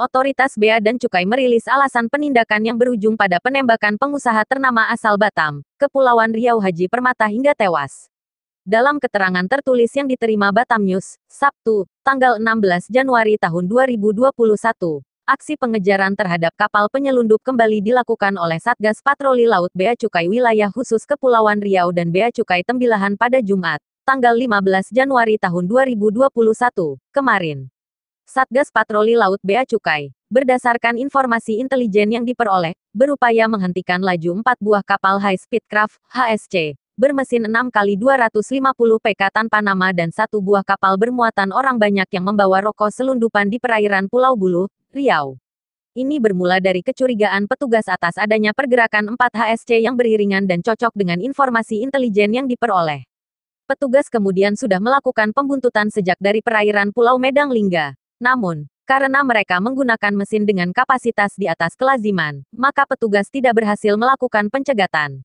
Otoritas Bea dan Cukai merilis alasan penindakan yang berujung pada penembakan pengusaha ternama asal Batam, Kepulauan Riau Haji Permata hingga tewas. Dalam keterangan tertulis yang diterima Batam News, Sabtu, tanggal 16 Januari tahun 2021, aksi pengejaran terhadap kapal penyelundup kembali dilakukan oleh Satgas Patroli Laut Bea Cukai Wilayah Khusus Kepulauan Riau dan Bea Cukai Tembilahan pada Jumat, tanggal 15 Januari tahun 2021, kemarin. Satgas Patroli Laut Bea Cukai, berdasarkan informasi intelijen yang diperoleh, berupaya menghentikan laju empat buah kapal high speed craft (HSC) bermesin 6 kali 250 PK tanpa nama dan satu buah kapal bermuatan orang banyak yang membawa rokok selundupan di perairan Pulau Bulu, Riau. Ini bermula dari kecurigaan petugas atas adanya pergerakan 4 HSC yang beriringan dan cocok dengan informasi intelijen yang diperoleh. Petugas kemudian sudah melakukan pembuntutan sejak dari perairan Pulau Medang Lingga. Namun, karena mereka menggunakan mesin dengan kapasitas di atas kelaziman, maka petugas tidak berhasil melakukan pencegatan.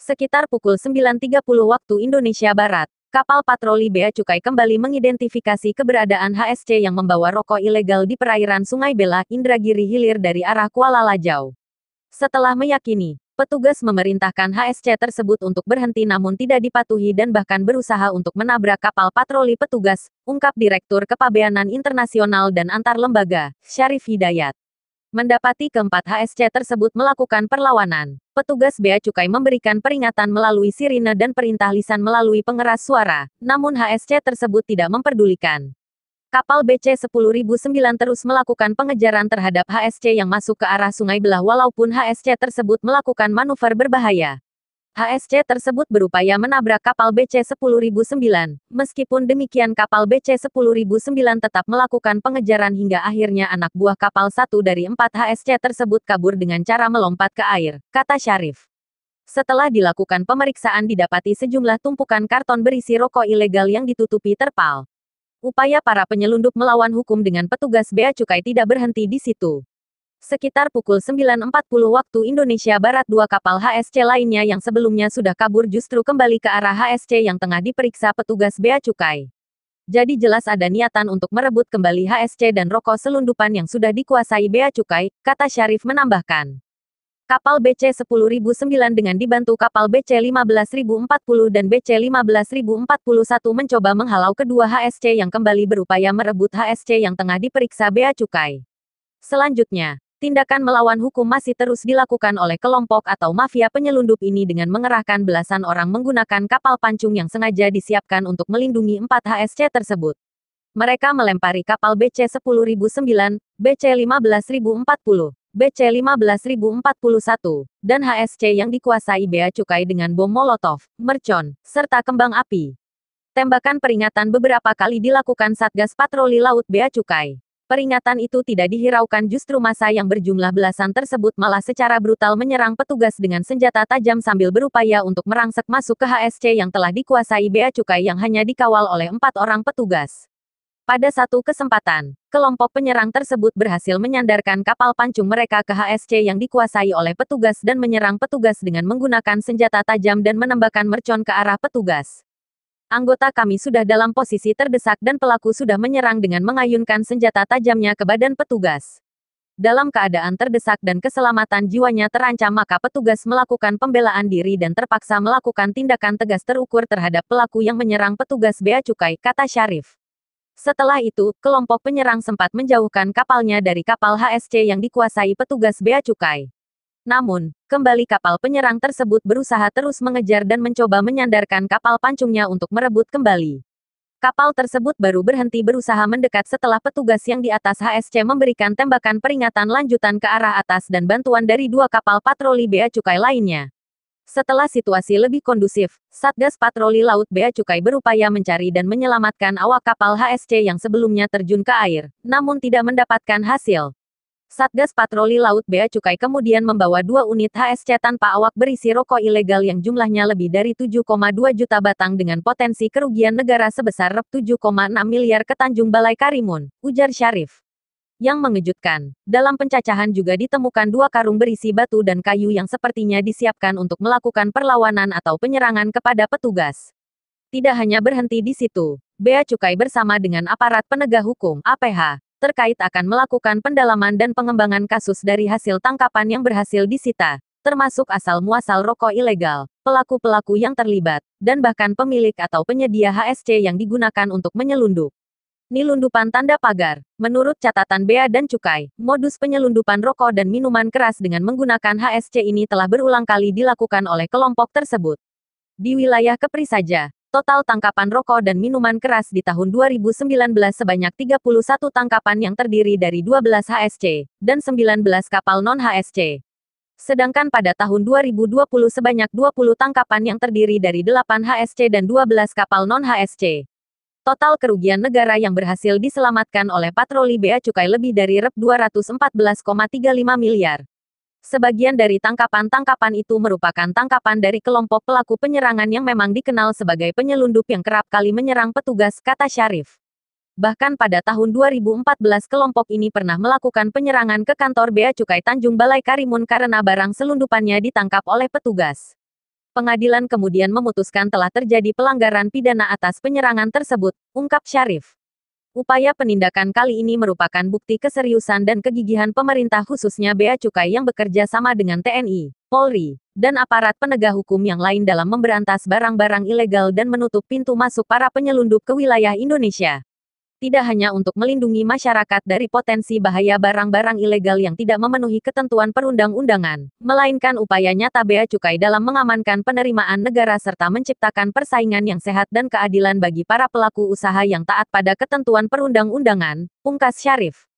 Sekitar pukul 9.30 waktu Indonesia Barat, kapal patroli Bea Cukai kembali mengidentifikasi keberadaan HSC yang membawa rokok ilegal di perairan Sungai Bela, Indragiri Hilir dari arah Kuala Lajau. Setelah meyakini Petugas memerintahkan HSC tersebut untuk berhenti namun tidak dipatuhi dan bahkan berusaha untuk menabrak kapal patroli petugas, ungkap Direktur Kepabeanan Internasional dan Antar Lembaga, Syarif Hidayat. Mendapati keempat HSC tersebut melakukan perlawanan, petugas Bea Cukai memberikan peringatan melalui sirine dan perintah lisan melalui pengeras suara, namun HSC tersebut tidak memperdulikan. Kapal BC-10009 terus melakukan pengejaran terhadap HSC yang masuk ke arah Sungai Belah walaupun HSC tersebut melakukan manuver berbahaya. HSC tersebut berupaya menabrak kapal BC-10009. Meskipun demikian kapal BC-10009 tetap melakukan pengejaran hingga akhirnya anak buah kapal satu dari empat HSC tersebut kabur dengan cara melompat ke air, kata Syarif. Setelah dilakukan pemeriksaan didapati sejumlah tumpukan karton berisi rokok ilegal yang ditutupi terpal. Upaya para penyelundup melawan hukum dengan petugas bea cukai tidak berhenti di situ. Sekitar pukul 9.40 waktu Indonesia Barat dua kapal HSC lainnya yang sebelumnya sudah kabur justru kembali ke arah HSC yang tengah diperiksa petugas bea cukai. Jadi jelas ada niatan untuk merebut kembali HSC dan rokok selundupan yang sudah dikuasai bea cukai, kata Syarif menambahkan kapal BC-10009 dengan dibantu kapal BC-15040 dan BC-15041 mencoba menghalau kedua HSC yang kembali berupaya merebut HSC yang tengah diperiksa Bea Cukai. Selanjutnya, tindakan melawan hukum masih terus dilakukan oleh kelompok atau mafia penyelundup ini dengan mengerahkan belasan orang menggunakan kapal pancung yang sengaja disiapkan untuk melindungi empat HSC tersebut. Mereka melempari kapal BC-10009, BC-15040, BC 15041, dan HSC yang dikuasai bea cukai dengan bom molotov, mercon, serta kembang api. Tembakan peringatan beberapa kali dilakukan Satgas Patroli Laut Bea Cukai. Peringatan itu tidak dihiraukan justru masa yang berjumlah belasan tersebut malah secara brutal menyerang petugas dengan senjata tajam sambil berupaya untuk merangsek masuk ke HSC yang telah dikuasai Bea Cukai yang hanya dikawal oleh empat orang petugas. Pada satu kesempatan, kelompok penyerang tersebut berhasil menyandarkan kapal pancung mereka ke HSC yang dikuasai oleh petugas dan menyerang petugas dengan menggunakan senjata tajam dan menembakkan mercon ke arah petugas. Anggota kami sudah dalam posisi terdesak dan pelaku sudah menyerang dengan mengayunkan senjata tajamnya ke badan petugas. Dalam keadaan terdesak dan keselamatan jiwanya terancam maka petugas melakukan pembelaan diri dan terpaksa melakukan tindakan tegas terukur terhadap pelaku yang menyerang petugas bea cukai, kata Syarif. Setelah itu, kelompok penyerang sempat menjauhkan kapalnya dari kapal HSC yang dikuasai petugas bea cukai. Namun, kembali kapal penyerang tersebut berusaha terus mengejar dan mencoba menyandarkan kapal pancungnya untuk merebut kembali. Kapal tersebut baru berhenti berusaha mendekat setelah petugas yang di atas HSC memberikan tembakan peringatan lanjutan ke arah atas dan bantuan dari dua kapal patroli bea cukai lainnya. Setelah situasi lebih kondusif, Satgas Patroli Laut Bea Cukai berupaya mencari dan menyelamatkan awak kapal HSC yang sebelumnya terjun ke air, namun tidak mendapatkan hasil. Satgas Patroli Laut Bea Cukai kemudian membawa dua unit HSC tanpa awak berisi rokok ilegal yang jumlahnya lebih dari 7,2 juta batang dengan potensi kerugian negara sebesar Rp 7,6 miliar ke Tanjung Balai Karimun, ujar Syarif. Yang mengejutkan, dalam pencacahan juga ditemukan dua karung berisi batu dan kayu yang sepertinya disiapkan untuk melakukan perlawanan atau penyerangan kepada petugas. Tidak hanya berhenti di situ, Bea Cukai bersama dengan aparat penegak hukum (APH) terkait akan melakukan pendalaman dan pengembangan kasus dari hasil tangkapan yang berhasil disita, termasuk asal-muasal rokok ilegal, pelaku-pelaku yang terlibat, dan bahkan pemilik atau penyedia HSC yang digunakan untuk menyelundup. Nilundupan tanda pagar. Menurut catatan Bea dan Cukai, modus penyelundupan rokok dan minuman keras dengan menggunakan HSC ini telah berulang kali dilakukan oleh kelompok tersebut. Di wilayah Kepri saja, total tangkapan rokok dan minuman keras di tahun 2019 sebanyak 31 tangkapan yang terdiri dari 12 HSC dan 19 kapal non-HSC. Sedangkan pada tahun 2020 sebanyak 20 tangkapan yang terdiri dari 8 HSC dan 12 kapal non-HSC. Total kerugian negara yang berhasil diselamatkan oleh patroli bea cukai lebih dari Rp 214,35 miliar. Sebagian dari tangkapan-tangkapan itu merupakan tangkapan dari kelompok pelaku penyerangan yang memang dikenal sebagai penyelundup yang kerap kali menyerang petugas, kata Syarif. Bahkan pada tahun 2014 kelompok ini pernah melakukan penyerangan ke kantor bea cukai Tanjung Balai Karimun karena barang selundupannya ditangkap oleh petugas. Pengadilan kemudian memutuskan telah terjadi pelanggaran pidana atas penyerangan tersebut, ungkap Syarif. Upaya penindakan kali ini merupakan bukti keseriusan dan kegigihan pemerintah khususnya Bea Cukai yang bekerja sama dengan TNI, Polri, dan aparat penegak hukum yang lain dalam memberantas barang-barang ilegal dan menutup pintu masuk para penyelundup ke wilayah Indonesia tidak hanya untuk melindungi masyarakat dari potensi bahaya barang-barang ilegal yang tidak memenuhi ketentuan perundang-undangan, melainkan upaya nyata bea cukai dalam mengamankan penerimaan negara serta menciptakan persaingan yang sehat dan keadilan bagi para pelaku usaha yang taat pada ketentuan perundang-undangan, pungkas Syarif.